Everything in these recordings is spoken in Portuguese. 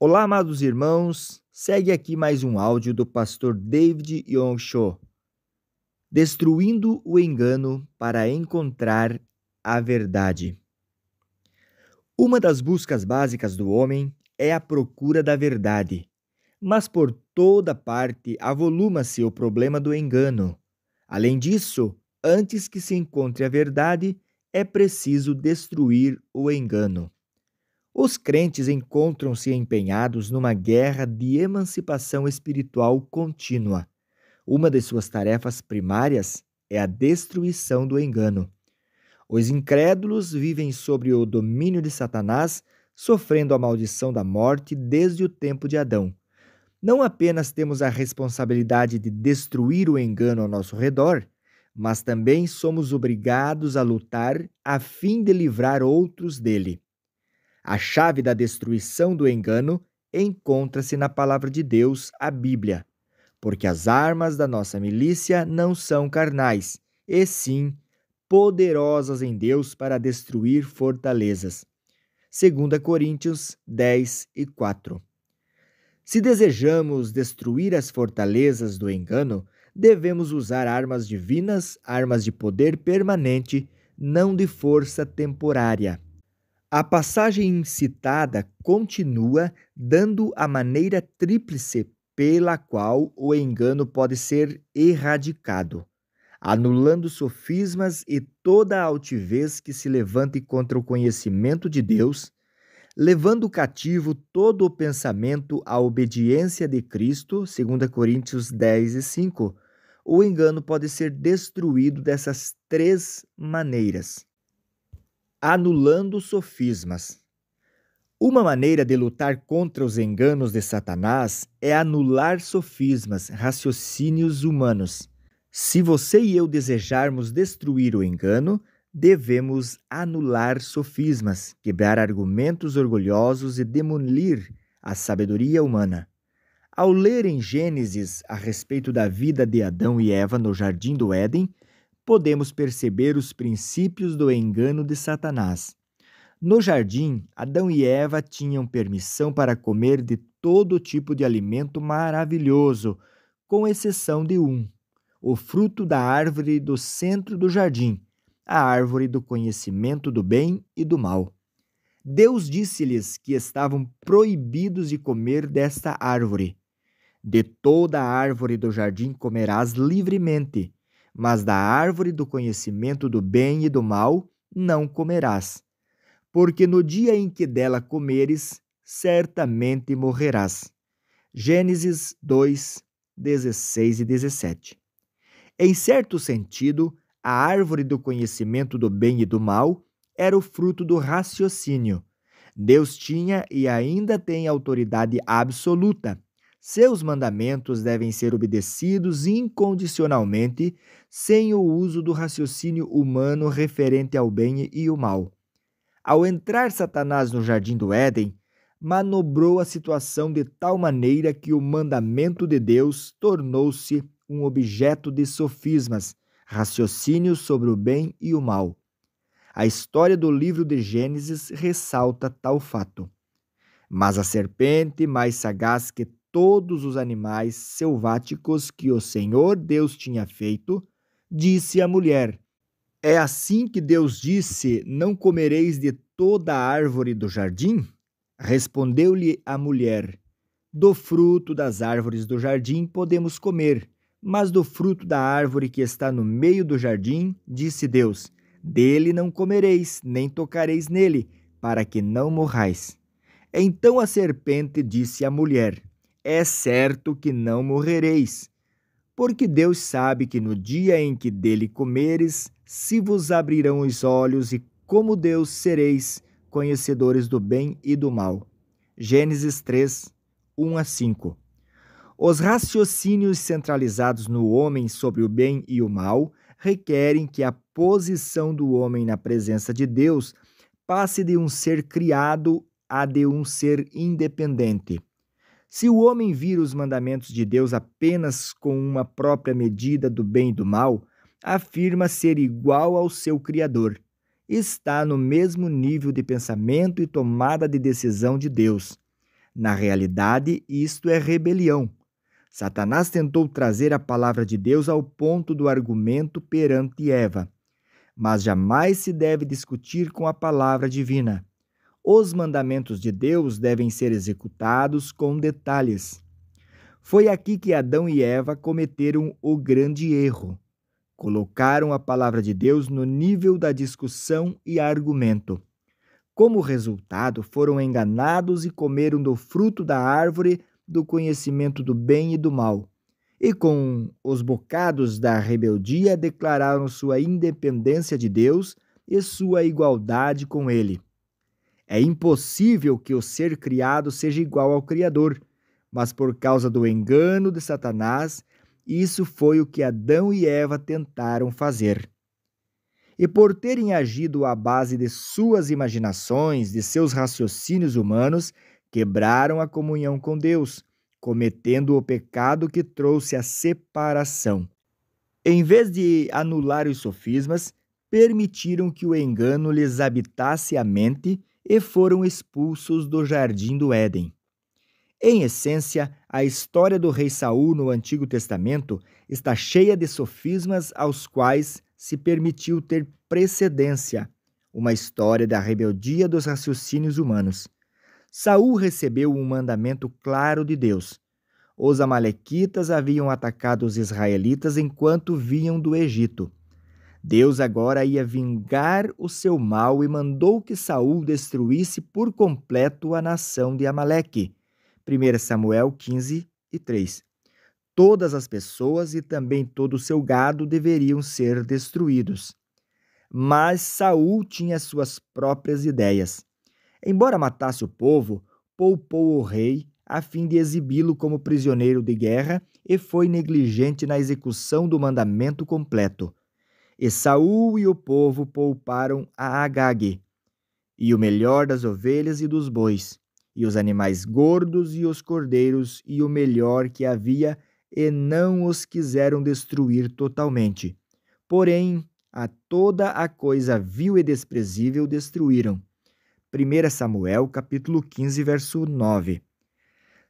Olá, amados irmãos. Segue aqui mais um áudio do pastor David Yongsho. Destruindo o engano para encontrar a verdade. Uma das buscas básicas do homem é a procura da verdade, mas por toda parte avoluma-se o problema do engano. Além disso, antes que se encontre a verdade, é preciso destruir o engano. Os crentes encontram-se empenhados numa guerra de emancipação espiritual contínua. Uma de suas tarefas primárias é a destruição do engano. Os incrédulos vivem sob o domínio de Satanás, sofrendo a maldição da morte desde o tempo de Adão. Não apenas temos a responsabilidade de destruir o engano ao nosso redor, mas também somos obrigados a lutar a fim de livrar outros dele. A chave da destruição do engano encontra-se na palavra de Deus, a Bíblia, porque as armas da nossa milícia não são carnais, e sim poderosas em Deus para destruir fortalezas. 2 Coríntios 10 e 4. Se desejamos destruir as fortalezas do engano, devemos usar armas divinas, armas de poder permanente, não de força temporária. A passagem citada continua dando a maneira tríplice pela qual o engano pode ser erradicado, anulando sofismas e toda a altivez que se levante contra o conhecimento de Deus, levando cativo todo o pensamento à obediência de Cristo, 2 Coríntios 10 e 5. O engano pode ser destruído dessas três maneiras anulando sofismas. Uma maneira de lutar contra os enganos de Satanás é anular sofismas, raciocínios humanos. Se você e eu desejarmos destruir o engano, devemos anular sofismas, quebrar argumentos orgulhosos e demolir a sabedoria humana. Ao ler em Gênesis a respeito da vida de Adão e Eva no jardim do Éden, podemos perceber os princípios do engano de Satanás. No jardim, Adão e Eva tinham permissão para comer de todo tipo de alimento maravilhoso, com exceção de um: o fruto da árvore do centro do jardim, a árvore do conhecimento do bem e do mal. Deus disse-lhes que estavam proibidos de comer desta árvore. De toda a árvore do jardim comerás livremente, mas da árvore do conhecimento do bem e do mal não comerás, porque no dia em que dela comeres, certamente morrerás. Gênesis 2, 16 e 17. Em certo sentido, a árvore do conhecimento do bem e do mal era o fruto do raciocínio. Deus tinha e ainda tem autoridade absoluta seus mandamentos devem ser obedecidos incondicionalmente, sem o uso do raciocínio humano referente ao bem e o mal. Ao entrar Satanás no jardim do Éden, manobrou a situação de tal maneira que o mandamento de Deus tornou-se um objeto de sofismas, raciocínios sobre o bem e o mal. A história do livro de Gênesis ressalta tal fato. Mas a serpente, mais sagaz que todos os animais selváticos que o Senhor Deus tinha feito, disse à mulher: É assim que Deus disse: Não comereis de toda a árvore do jardim? Respondeu-lhe a mulher: Do fruto das árvores do jardim podemos comer, mas do fruto da árvore que está no meio do jardim, disse Deus: Dele não comereis, nem tocareis nele, para que não morrais. Então a serpente disse à mulher: é certo que não morrereis, porque Deus sabe que no dia em que dele comeres, se vos abrirão os olhos e como Deus sereis conhecedores do bem e do mal. Gênesis 3, 1 a 5. Os raciocínios centralizados no homem sobre o bem e o mal requerem que a posição do homem na presença de Deus passe de um ser criado a de um ser independente. Se o homem vira os mandamentos de Deus apenas com uma própria medida do bem e do mal, afirma ser igual ao seu Criador. Está no mesmo nível de pensamento e tomada de decisão de Deus. Na realidade, isto é rebelião. Satanás tentou trazer a palavra de Deus ao ponto do argumento perante Eva, mas jamais se deve discutir com a palavra divina os mandamentos de Deus devem ser executados com detalhes. Foi aqui que Adão e Eva cometeram o grande erro. Colocaram a palavra de Deus no nível da discussão e argumento. Como resultado, foram enganados e comeram do fruto da árvore do conhecimento do bem e do mal. E com os bocados da rebeldia declararam sua independência de Deus e sua igualdade com ele. É impossível que o ser criado seja igual ao Criador, mas por causa do engano de Satanás, isso foi o que Adão e Eva tentaram fazer. E por terem agido à base de suas imaginações, de seus raciocínios humanos, quebraram a comunhão com Deus, cometendo o pecado que trouxe a separação. Em vez de anular os sofismas, permitiram que o engano lhes habitasse a mente e foram expulsos do jardim do Éden. Em essência, a história do rei Saul no Antigo Testamento está cheia de sofismas aos quais se permitiu ter precedência, uma história da rebeldia dos raciocínios humanos. Saul recebeu um mandamento claro de Deus. Os amalequitas haviam atacado os israelitas enquanto vinham do Egito. Deus agora ia vingar o seu mal e mandou que Saul destruísse por completo a nação de Amaleque. 1 Samuel 15 e 3. Todas as pessoas e também todo o seu gado deveriam ser destruídos. Mas Saul tinha suas próprias ideias. Embora matasse o povo, poupou o rei a fim de exibi-lo como prisioneiro de guerra e foi negligente na execução do mandamento completo. Esaú e o povo pouparam a Agag, e o melhor das ovelhas e dos bois, e os animais gordos e os cordeiros, e o melhor que havia, e não os quiseram destruir totalmente. Porém, a toda a coisa vil e desprezível destruíram. 1 Samuel, capítulo 15, verso 9.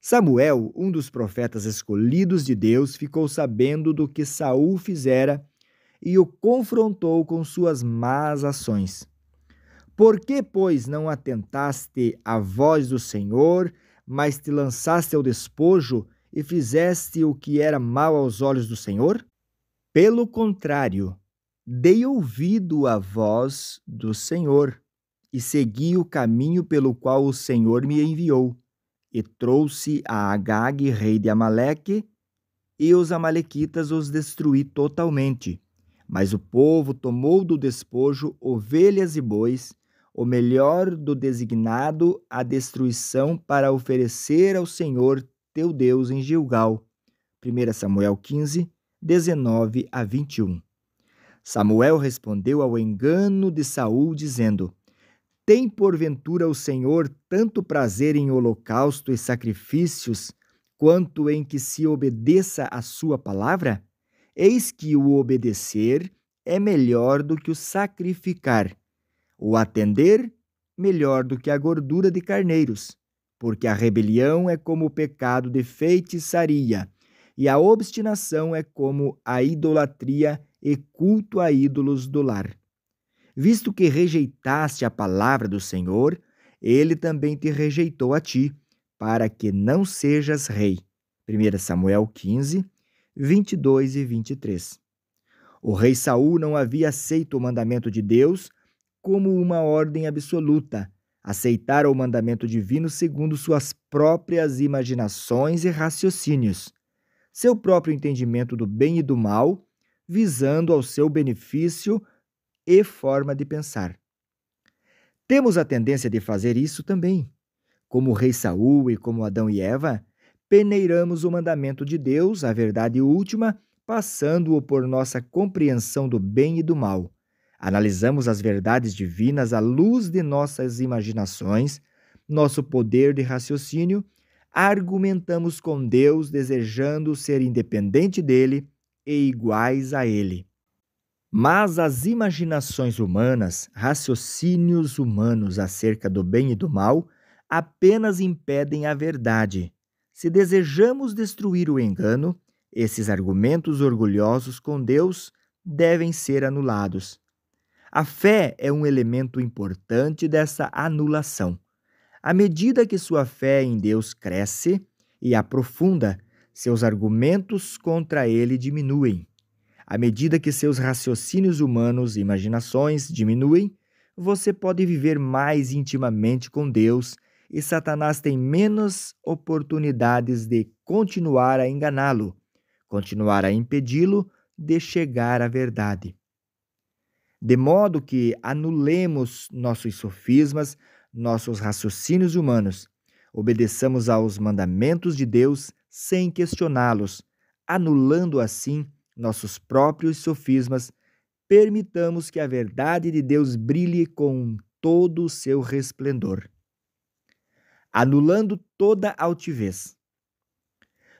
Samuel, um dos profetas escolhidos de Deus, ficou sabendo do que Saul fizera e o confrontou com suas más ações. Por que, pois, não atentaste à voz do Senhor, mas te lançaste ao despojo e fizeste o que era mal aos olhos do Senhor? Pelo contrário, dei ouvido à voz do Senhor e segui o caminho pelo qual o Senhor me enviou e trouxe a Agag, rei de Amaleque, e os amalequitas os destruí totalmente. Mas o povo tomou do despojo ovelhas e bois, o melhor do designado à destruição para oferecer ao Senhor teu Deus em Gilgal. 1 Samuel 15, 19 a 21. Samuel respondeu ao engano de Saul, dizendo: Tem porventura o Senhor tanto prazer em holocausto e sacrifícios, quanto em que se obedeça à sua palavra? Eis que o obedecer é melhor do que o sacrificar, o atender melhor do que a gordura de carneiros, porque a rebelião é como o pecado de feitiçaria, e a obstinação é como a idolatria e culto a ídolos do lar. Visto que rejeitaste a palavra do Senhor, ele também te rejeitou a ti, para que não sejas rei. 1 Samuel 15, 22 e 23. O rei Saul não havia aceito o mandamento de Deus como uma ordem absoluta. Aceitara o mandamento divino segundo suas próprias imaginações e raciocínios, seu próprio entendimento do bem e do mal, visando ao seu benefício e forma de pensar. Temos a tendência de fazer isso também. Como o rei Saul e como Adão e Eva, peneiramos o mandamento de Deus, a verdade última, passando-o por nossa compreensão do bem e do mal. Analisamos as verdades divinas à luz de nossas imaginações, nosso poder de raciocínio, argumentamos com Deus, desejando ser independente dele e iguais a ele. Mas as imaginações humanas, raciocínios humanos acerca do bem e do mal, apenas impedem a verdade, se desejamos destruir o engano, esses argumentos orgulhosos com Deus devem ser anulados. A fé é um elemento importante dessa anulação. À medida que sua fé em Deus cresce e aprofunda, seus argumentos contra ele diminuem. À medida que seus raciocínios humanos e imaginações diminuem, você pode viver mais intimamente com Deus e Satanás tem menos oportunidades de continuar a enganá-lo, continuar a impedi-lo de chegar à verdade. De modo que anulemos nossos sofismas, nossos raciocínios humanos, obedeçamos aos mandamentos de Deus sem questioná-los, anulando assim nossos próprios sofismas, permitamos que a verdade de Deus brilhe com todo o seu resplendor anulando toda altivez.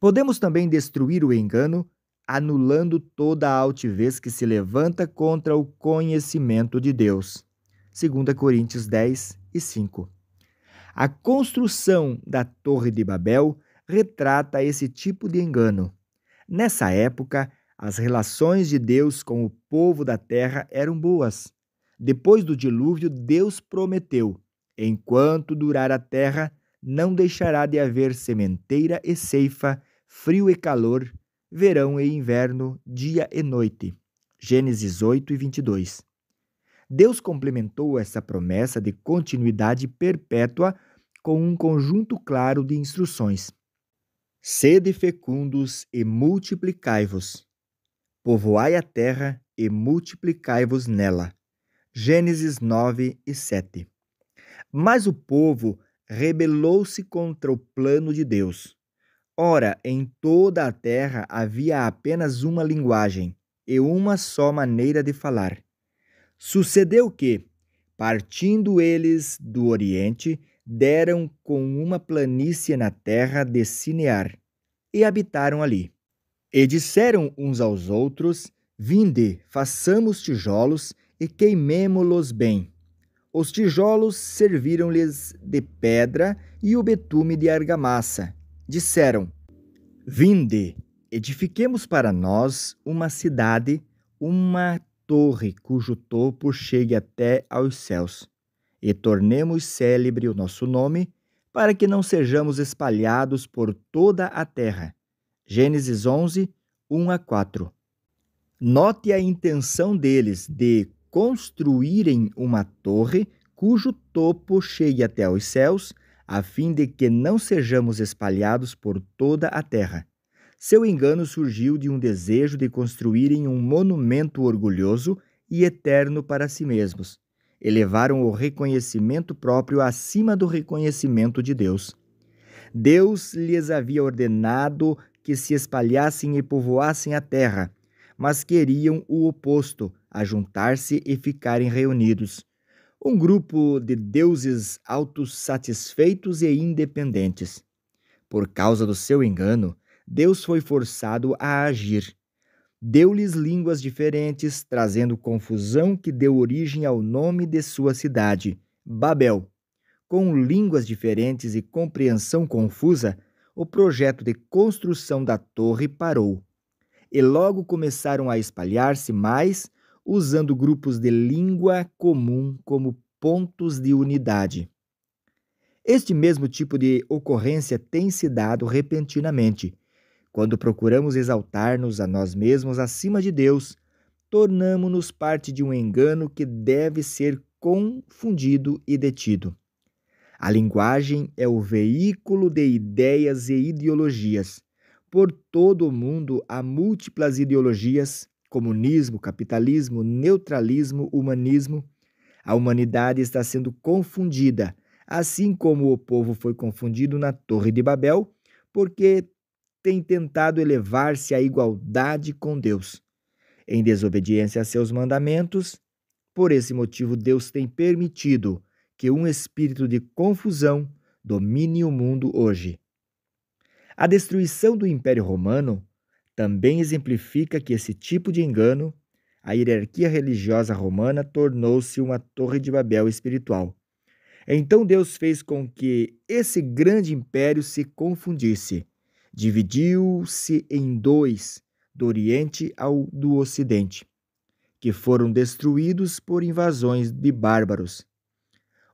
Podemos também destruir o engano, anulando toda altivez que se levanta contra o conhecimento de Deus. 2 Coríntios 10 e 5. A construção da Torre de Babel retrata esse tipo de engano. Nessa época, as relações de Deus com o povo da terra eram boas. Depois do dilúvio, Deus prometeu: Enquanto durar a terra, não deixará de haver sementeira e ceifa, frio e calor, verão e inverno, dia e noite. Gênesis 8 e 22. Deus complementou essa promessa de continuidade perpétua com um conjunto claro de instruções. Sede fecundos e multiplicai-vos. Povoai a terra e multiplicai-vos nela. Gênesis 9 e 7. Mas o povo rebelou-se contra o plano de Deus. Ora, em toda a terra havia apenas uma linguagem e uma só maneira de falar. Sucedeu que, partindo eles do Oriente, deram com uma planície na terra de Cinear e habitaram ali. E disseram uns aos outros: Vinde, façamos tijolos e queimemo-los bem. Os tijolos serviram-lhes de pedra e o betume de argamassa. Disseram: Vinde, edifiquemos para nós uma cidade, uma torre cujo topo chegue até aos céus, e tornemos célebre o nosso nome, para que não sejamos espalhados por toda a terra. Gênesis 11, 1 a 4. Note a intenção deles de construírem uma torre cujo topo chegue até aos céus, a fim de que não sejamos espalhados por toda a terra. Seu engano surgiu de um desejo de construírem um monumento orgulhoso e eterno para si mesmos. Elevaram o reconhecimento próprio acima do reconhecimento de Deus. Deus lhes havia ordenado que se espalhassem e povoassem a terra, mas queriam o oposto a juntar-se e ficarem reunidos. Um grupo de deuses autossatisfeitos e independentes. Por causa do seu engano, Deus foi forçado a agir. Deu-lhes línguas diferentes, trazendo confusão que deu origem ao nome de sua cidade, Babel. Com línguas diferentes e compreensão confusa, o projeto de construção da torre parou. E logo começaram a espalhar-se mais usando grupos de língua comum como pontos de unidade. Este mesmo tipo de ocorrência tem se dado repentinamente, quando procuramos exaltar-nos a nós mesmos acima de Deus, tornamo-nos parte de um engano que deve ser confundido e detido. A linguagem é o veículo de ideias e ideologias. Por todo o mundo há múltiplas ideologias, comunismo, capitalismo, neutralismo, humanismo, a humanidade está sendo confundida, assim como o povo foi confundido na Torre de Babel, porque tem tentado elevar-se à igualdade com Deus. Em desobediência a seus mandamentos, por esse motivo, Deus tem permitido que um espírito de confusão domine o mundo hoje. A destruição do Império Romano também exemplifica que esse tipo de engano, a hierarquia religiosa romana tornou-se uma torre de Babel espiritual. Então Deus fez com que esse grande império se confundisse, dividiu-se em dois, do Oriente ao do Ocidente, que foram destruídos por invasões de bárbaros.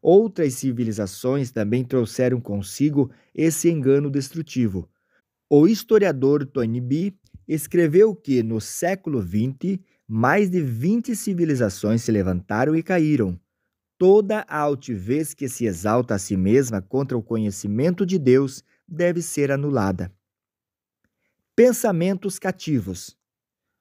Outras civilizações também trouxeram consigo esse engano destrutivo. O historiador Tony B escreveu que, no século XX, mais de 20 civilizações se levantaram e caíram. Toda a altivez que se exalta a si mesma contra o conhecimento de Deus deve ser anulada. Pensamentos cativos.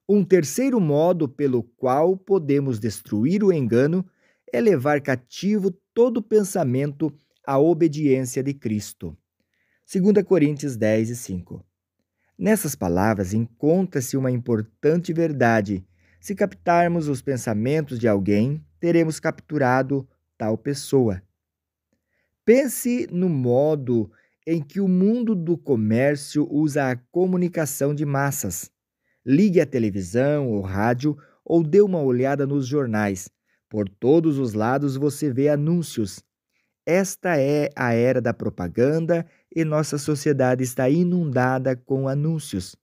Um terceiro modo pelo qual podemos destruir o engano é levar cativo todo pensamento à obediência de Cristo. 2 Coríntios 10 5. Nessas palavras encontra-se uma importante verdade. Se captarmos os pensamentos de alguém, teremos capturado tal pessoa. Pense no modo em que o mundo do comércio usa a comunicação de massas. Ligue a televisão ou rádio ou dê uma olhada nos jornais. Por todos os lados você vê anúncios. Esta é a era da propaganda e nossa sociedade está inundada com anúncios.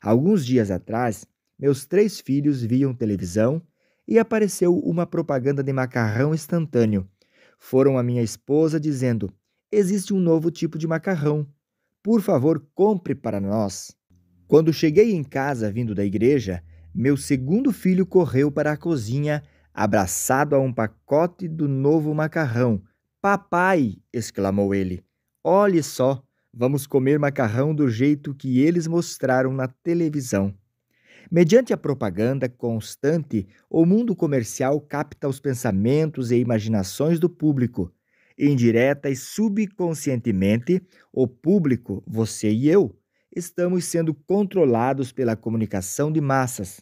Alguns dias atrás, meus três filhos viam televisão e apareceu uma propaganda de macarrão instantâneo. Foram à minha esposa dizendo: Existe um novo tipo de macarrão. Por favor, compre para nós. Quando cheguei em casa vindo da igreja, meu segundo filho correu para a cozinha, abraçado a um pacote do novo macarrão, Papai! exclamou ele. Olhe só, vamos comer macarrão do jeito que eles mostraram na televisão. Mediante a propaganda constante, o mundo comercial capta os pensamentos e imaginações do público. Indireta e subconscientemente, o público, você e eu, estamos sendo controlados pela comunicação de massas.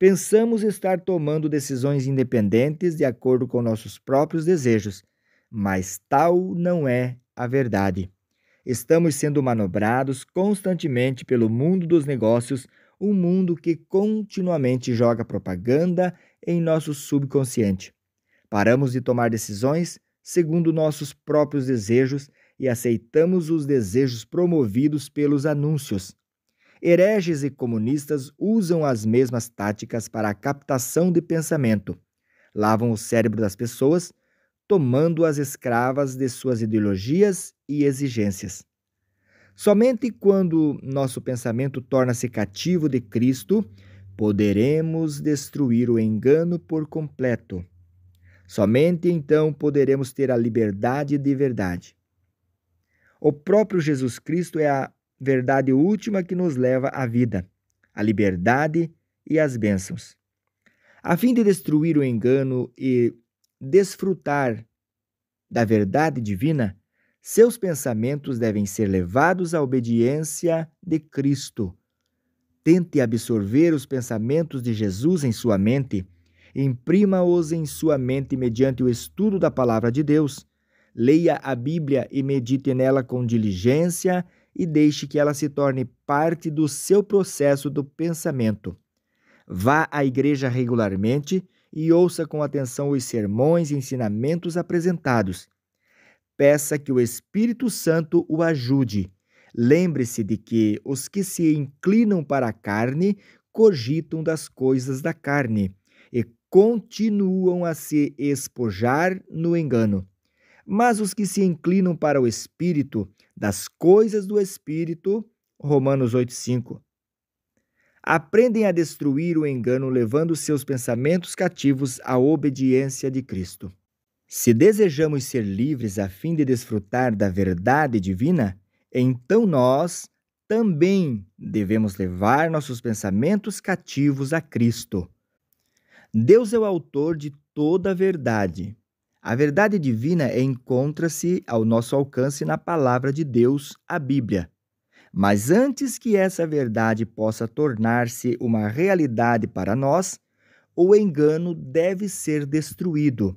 Pensamos estar tomando decisões independentes de acordo com nossos próprios desejos, mas tal não é a verdade. Estamos sendo manobrados constantemente pelo mundo dos negócios, um mundo que continuamente joga propaganda em nosso subconsciente. Paramos de tomar decisões segundo nossos próprios desejos e aceitamos os desejos promovidos pelos anúncios. Hereges e comunistas usam as mesmas táticas para a captação de pensamento. Lavam o cérebro das pessoas tomando as escravas de suas ideologias e exigências. Somente quando nosso pensamento torna-se cativo de Cristo, poderemos destruir o engano por completo. Somente então poderemos ter a liberdade de verdade. O próprio Jesus Cristo é a verdade última que nos leva à vida, à liberdade e às bênçãos. A fim de destruir o engano e desfrutar da verdade divina, seus pensamentos devem ser levados à obediência de Cristo. Tente absorver os pensamentos de Jesus em sua mente, imprima-os em sua mente mediante o estudo da palavra de Deus. Leia a Bíblia e medite nela com diligência e deixe que ela se torne parte do seu processo do pensamento. Vá à igreja regularmente e ouça com atenção os sermões e ensinamentos apresentados. Peça que o Espírito Santo o ajude. Lembre-se de que os que se inclinam para a carne cogitam das coisas da carne e continuam a se espojar no engano. Mas os que se inclinam para o espírito, das coisas do espírito, Romanos 8:5 aprendem a destruir o engano, levando seus pensamentos cativos à obediência de Cristo. Se desejamos ser livres a fim de desfrutar da verdade divina, então nós também devemos levar nossos pensamentos cativos a Cristo. Deus é o autor de toda a verdade. A verdade divina encontra-se ao nosso alcance na palavra de Deus, a Bíblia. Mas antes que essa verdade possa tornar-se uma realidade para nós, o engano deve ser destruído.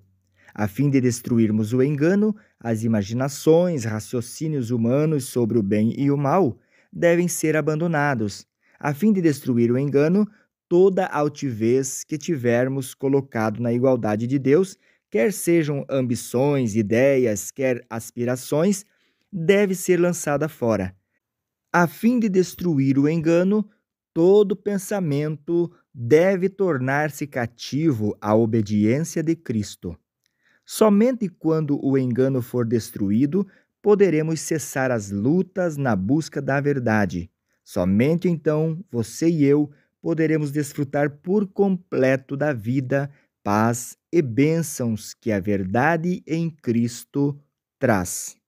A fim de destruirmos o engano, as imaginações, raciocínios humanos sobre o bem e o mal devem ser abandonados. A fim de destruir o engano, toda altivez que tivermos colocado na igualdade de Deus, quer sejam ambições, ideias, quer aspirações, deve ser lançada fora a fim de destruir o engano, todo pensamento deve tornar-se cativo à obediência de Cristo. Somente quando o engano for destruído poderemos cessar as lutas na busca da verdade. Somente então você e eu poderemos desfrutar por completo da vida, paz e bênçãos que a verdade em Cristo traz.